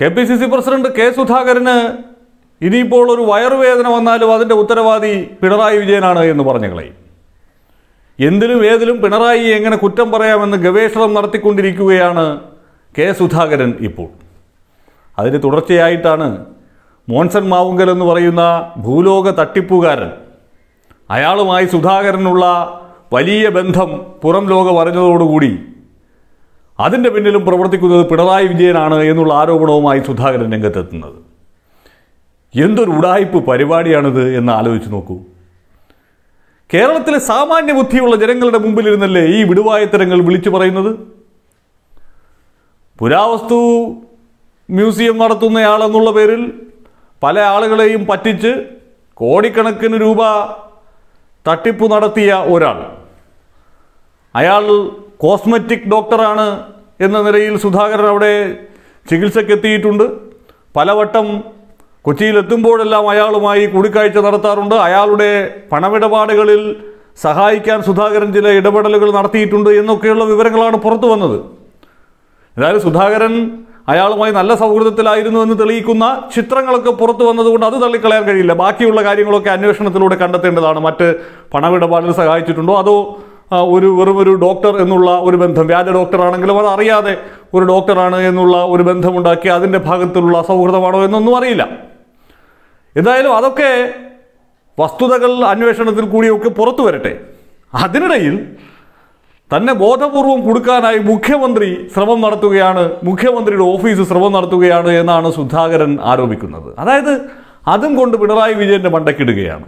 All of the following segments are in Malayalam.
K P C C president K സുധാകരന് ഇനിയിപ്പോൾ ഒരു വയറുവേദന വന്നാലും അതിൻ്റെ ഉത്തരവാദി പിണറായി വിജയനാണ് എന്ന് പറഞ്ഞു കളയും എന്തിലും ഏതിലും പിണറായി എങ്ങനെ കുറ്റം പറയാമെന്ന് ഗവേഷണം നടത്തിക്കൊണ്ടിരിക്കുകയാണ് കെ സുധാകരൻ ഇപ്പോൾ അതിന് തുടർച്ചയായിട്ടാണ് മോൻസൺ മാവുങ്കൽ എന്ന് പറയുന്ന ഭൂലോക തട്ടിപ്പുകാരൻ അയാളുമായി സുധാകരനുള്ള വലിയ ബന്ധം പുറം ലോകം അറിഞ്ഞതോടുകൂടി അതിൻ്റെ പിന്നിലും പ്രവർത്തിക്കുന്നത് പിണറായി വിജയനാണ് എന്നുള്ള ആരോപണവുമായി സുധാകരൻ രംഗത്തെത്തുന്നത് എന്തൊരു ഉടായ്പ് പരിപാടിയാണിത് എന്ന് ആലോചിച്ച് നോക്കൂ കേരളത്തിലെ സാമാന്യ ബുദ്ധിയുള്ള ജനങ്ങളുടെ മുമ്പിലിരുന്നല്ലേ ഈ വിടുവായത്തരങ്ങൾ വിളിച്ചു പറയുന്നത് പുരാവസ്തു മ്യൂസിയം നടത്തുന്നയാളെന്നുള്ള പേരിൽ പല ആളുകളെയും പറ്റിച്ച് കോടിക്കണക്കിന് രൂപ തട്ടിപ്പ് നടത്തിയ ഒരാൾ അയാൾ കോസ്മെറ്റിക് ഡോക്ടറാണ് എന്ന നിലയിൽ സുധാകരൻ അവിടെ ചികിത്സക്കെത്തിയിട്ടുണ്ട് പലവട്ടം കൊച്ചിയിലെത്തുമ്പോഴെല്ലാം അയാളുമായി കൂടിക്കാഴ്ച നടത്താറുണ്ട് അയാളുടെ പണമിടപാടുകളിൽ സഹായിക്കാൻ സുധാകരൻ ചില ഇടപെടലുകൾ നടത്തിയിട്ടുണ്ട് എന്നൊക്കെയുള്ള വിവരങ്ങളാണ് പുറത്തു വന്നത് എന്തായാലും സുധാകരൻ അയാളുമായി നല്ല സൗഹൃദത്തിലായിരുന്നു എന്ന് തെളിയിക്കുന്ന ചിത്രങ്ങളൊക്കെ പുറത്തു വന്നതുകൊണ്ട് അത് തള്ളിക്കളയാൻ കഴിയില്ല ബാക്കിയുള്ള കാര്യങ്ങളൊക്കെ അന്വേഷണത്തിലൂടെ കണ്ടെത്തേണ്ടതാണ് മറ്റ് പണമിടപാടിൽ സഹായിച്ചിട്ടുണ്ടോ അതോ ഒരു വെറും ഒരു ഡോക്ടർ എന്നുള്ള ഒരു ബന്ധം വ്യാജ ഡോക്ടറാണെങ്കിലും അത് അറിയാതെ ഒരു ഡോക്ടറാണ് എന്നുള്ള ഒരു ബന്ധമുണ്ടാക്കി അതിൻ്റെ ഭാഗത്തുള്ള സൗഹൃദമാണോ എന്നൊന്നും അറിയില്ല എന്തായാലും അതൊക്കെ വസ്തുതകൾ അന്വേഷണത്തിൽ കൂടിയൊക്കെ പുറത്തു വരട്ടെ അതിനിടയിൽ തന്നെ ബോധപൂർവം കൊടുക്കാനായി മുഖ്യമന്ത്രി ശ്രമം നടത്തുകയാണ് മുഖ്യമന്ത്രിയുടെ ഓഫീസ് ശ്രമം നടത്തുകയാണ് എന്നാണ് സുധാകരൻ ആരോപിക്കുന്നത് അതായത് അതും കൊണ്ട് പിണറായി വിജയൻ്റെ മണ്ടക്കിടുകയാണ്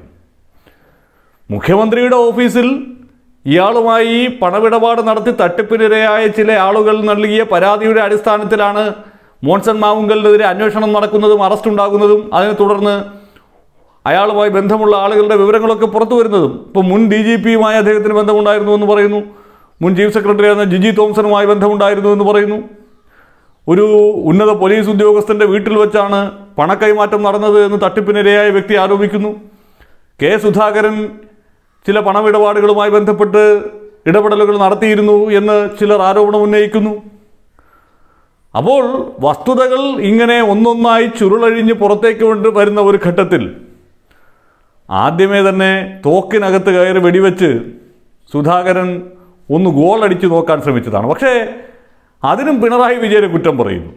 മുഖ്യമന്ത്രിയുടെ ഓഫീസിൽ ഇയാളുമായി പണമിടപാട് നടത്തി തട്ടിപ്പിനിരയായ ചില ആളുകൾ നൽകിയ പരാതിയുടെ അടിസ്ഥാനത്തിലാണ് മോൺസൺ മാവുങ്കലിനെതിരെ അന്വേഷണം നടക്കുന്നതും അറസ്റ്റ് ഉണ്ടാകുന്നതും അതിനെ തുടർന്ന് അയാളുമായി ബന്ധമുള്ള ആളുകളുടെ വിവരങ്ങളൊക്കെ പുറത്തു വരുന്നതും ഇപ്പം മുൻ ഡി ജി പിയുമായി അദ്ദേഹത്തിന് ബന്ധമുണ്ടായിരുന്നു എന്ന് പറയുന്നു മുൻ ചീഫ് സെക്രട്ടറി ആയിരുന്ന ജിജി തോംസണുമായി ബന്ധമുണ്ടായിരുന്നു എന്ന് പറയുന്നു ഒരു ഉന്നത പോലീസ് ഉദ്യോഗസ്ഥൻ്റെ വീട്ടിൽ വെച്ചാണ് പണക്കൈമാറ്റം നടന്നത് എന്ന് തട്ടിപ്പിനിരയായ വ്യക്തി ആരോപിക്കുന്നു കെ സുധാകരൻ ചില പണമിടപാടുകളുമായി ബന്ധപ്പെട്ട് ഇടപെടലുകൾ നടത്തിയിരുന്നു എന്ന് ചിലർ ആരോപണം ഉന്നയിക്കുന്നു അപ്പോൾ വസ്തുതകൾ ഇങ്ങനെ ഒന്നൊന്നായി ചുരുളഴിഞ്ഞ് പുറത്തേക്ക് കൊണ്ട് വരുന്ന ഒരു ഘട്ടത്തിൽ ആദ്യമേ തന്നെ തോക്കിനകത്ത് കയറി വെടിവെച്ച് സുധാകരൻ ഒന്ന് ഗോളടിച്ച് നോക്കാൻ ശ്രമിച്ചതാണ് പക്ഷേ അതിനും പിണറായി വിജയനെ കുറ്റം പറയുന്നു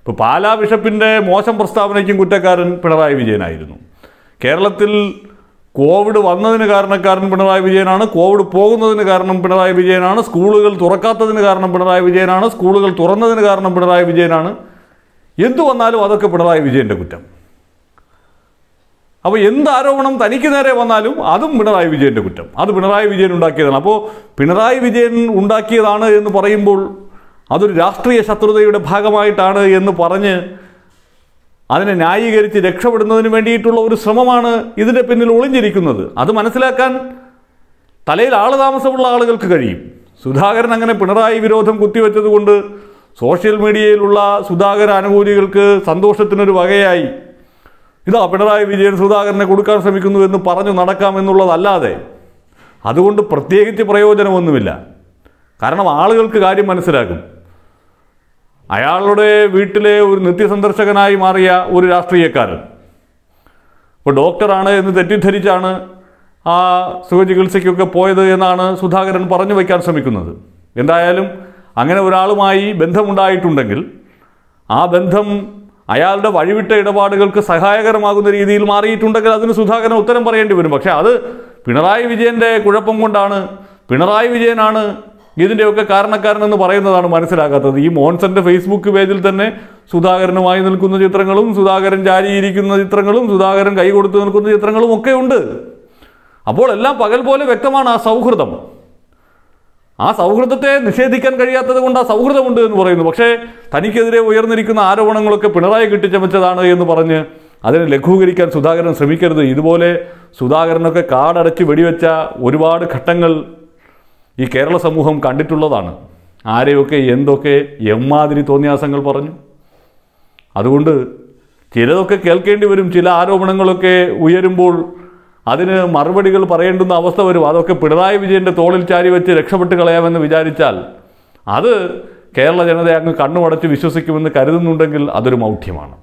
ഇപ്പോൾ പാലാ ബിഷപ്പിൻ്റെ മോശം പ്രസ്താവനയ്ക്കും കുറ്റക്കാരൻ പിണറായി വിജയനായിരുന്നു കേരളത്തിൽ കോവിഡ് വന്നതിന് കാരണക്കാരൻ പിണറായി വിജയനാണ് കോവിഡ് പോകുന്നതിന് കാരണം പിണറായി വിജയനാണ് സ്കൂളുകൾ തുറക്കാത്തതിന് കാരണം പിണറായി വിജയനാണ് സ്കൂളുകൾ തുറന്നതിന് കാരണം പിണറായി വിജയനാണ് എന്തു വന്നാലും അതൊക്കെ പിണറായി വിജയൻ്റെ കുറ്റം അപ്പോൾ എന്ത് ആരോപണം തനിക്ക് നേരെ വന്നാലും അതും പിണറായി വിജയൻ്റെ കുറ്റം അത് പിണറായി വിജയൻ ഉണ്ടാക്കിയതാണ് അപ്പോൾ പിണറായി വിജയൻ ഉണ്ടാക്കിയതാണ് എന്ന് പറയുമ്പോൾ അതൊരു രാഷ്ട്രീയ ശത്രുതയുടെ ഭാഗമായിട്ടാണ് എന്ന് പറഞ്ഞ് അതിനെ ന്യായീകരിച്ച് രക്ഷപ്പെടുന്നതിന് വേണ്ടിയിട്ടുള്ള ഒരു ശ്രമമാണ് ഇതിൻ്റെ പിന്നിൽ ഒളിഞ്ഞിരിക്കുന്നത് അത് മനസ്സിലാക്കാൻ തലയിൽ ആൾ താമസമുള്ള ആളുകൾക്ക് കഴിയും സുധാകരൻ അങ്ങനെ പിണറായി വിരോധം കുത്തിവെച്ചതുകൊണ്ട് സോഷ്യൽ മീഡിയയിലുള്ള സുധാകര അനുകൂലികൾക്ക് സന്തോഷത്തിനൊരു വകയായി ഇതാ പിണറായി വിജയൻ സുധാകരനെ കൊടുക്കാൻ ശ്രമിക്കുന്നു എന്ന് പറഞ്ഞു നടക്കാമെന്നുള്ളതല്ലാതെ അതുകൊണ്ട് പ്രത്യേകിച്ച് പ്രയോജനമൊന്നുമില്ല കാരണം ആളുകൾക്ക് കാര്യം മനസ്സിലാകും അയാളുടെ വീട്ടിലെ ഒരു നിത്യസന്ദർശകനായി മാറിയ ഒരു രാഷ്ട്രീയക്കാരൻ ഇപ്പോൾ ഡോക്ടറാണ് എന്ന് തെറ്റിദ്ധരിച്ചാണ് ആ സുഖചികിത്സയ്ക്കൊക്കെ പോയത് എന്നാണ് സുധാകരൻ പറഞ്ഞു വയ്ക്കാൻ ശ്രമിക്കുന്നത് എന്തായാലും അങ്ങനെ ഒരാളുമായി ബന്ധമുണ്ടായിട്ടുണ്ടെങ്കിൽ ആ ബന്ധം അയാളുടെ വഴിവിട്ട ഇടപാടുകൾക്ക് സഹായകരമാകുന്ന രീതിയിൽ മാറിയിട്ടുണ്ടെങ്കിൽ അതിന് സുധാകരൻ ഉത്തരം പറയേണ്ടി വരും പക്ഷേ അത് പിണറായി വിജയൻ്റെ കുഴപ്പം കൊണ്ടാണ് പിണറായി വിജയനാണ് ഇതിൻ്റെയൊക്കെ കാരണക്കാരനെന്ന് പറയുന്നതാണ് മനസ്സിലാകാത്തത് ഈ മോൻസന്റെ ഫേസ്ബുക്ക് പേജിൽ തന്നെ സുധാകരനുമായി നിൽക്കുന്ന ചിത്രങ്ങളും സുധാകരൻ ചാരിയിരിക്കുന്ന ചിത്രങ്ങളും സുധാകരൻ കൈ നിൽക്കുന്ന ചിത്രങ്ങളും ഒക്കെ ഉണ്ട് അപ്പോൾ എല്ലാം പകൽ പോലെ വ്യക്തമാണ് ആ സൗഹൃദം ആ സൗഹൃദത്തെ നിഷേധിക്കാൻ കഴിയാത്തത് കൊണ്ട് ആ സൗഹൃദമുണ്ട് എന്ന് പറയുന്നു പക്ഷേ തനിക്കെതിരെ ഉയർന്നിരിക്കുന്ന ആരോപണങ്ങളൊക്കെ പിണറായി കെട്ടിച്ചമച്ചതാണ് എന്ന് പറഞ്ഞ് അതിനെ ലഘൂകരിക്കാൻ സുധാകരൻ ശ്രമിക്കരുത് ഇതുപോലെ സുധാകരനൊക്കെ കാടടച്ച് വെടിവെച്ച ഒരുപാട് ഘട്ടങ്ങൾ ഈ കേരള സമൂഹം കണ്ടിട്ടുള്ളതാണ് ആരെയൊക്കെ എന്തൊക്കെ എമ്മാതിരി തോന്നിയാസങ്ങൾ പറഞ്ഞു അതുകൊണ്ട് ചിലതൊക്കെ കേൾക്കേണ്ടി വരും ചില ആരോപണങ്ങളൊക്കെ ഉയരുമ്പോൾ അതിന് മറുപടികൾ പറയേണ്ടുന്ന അവസ്ഥ വരും അതൊക്കെ പിണറായി വിജയൻ്റെ തോളിൽ ചാരി വെച്ച് രക്ഷപ്പെട്ട് കളയാമെന്ന് വിചാരിച്ചാൽ അത് കേരള ജനത അങ്ങ് കണ്ണുമടച്ച് വിശ്വസിക്കുമെന്ന് കരുതുന്നുണ്ടെങ്കിൽ അതൊരു മൗഢ്യമാണ്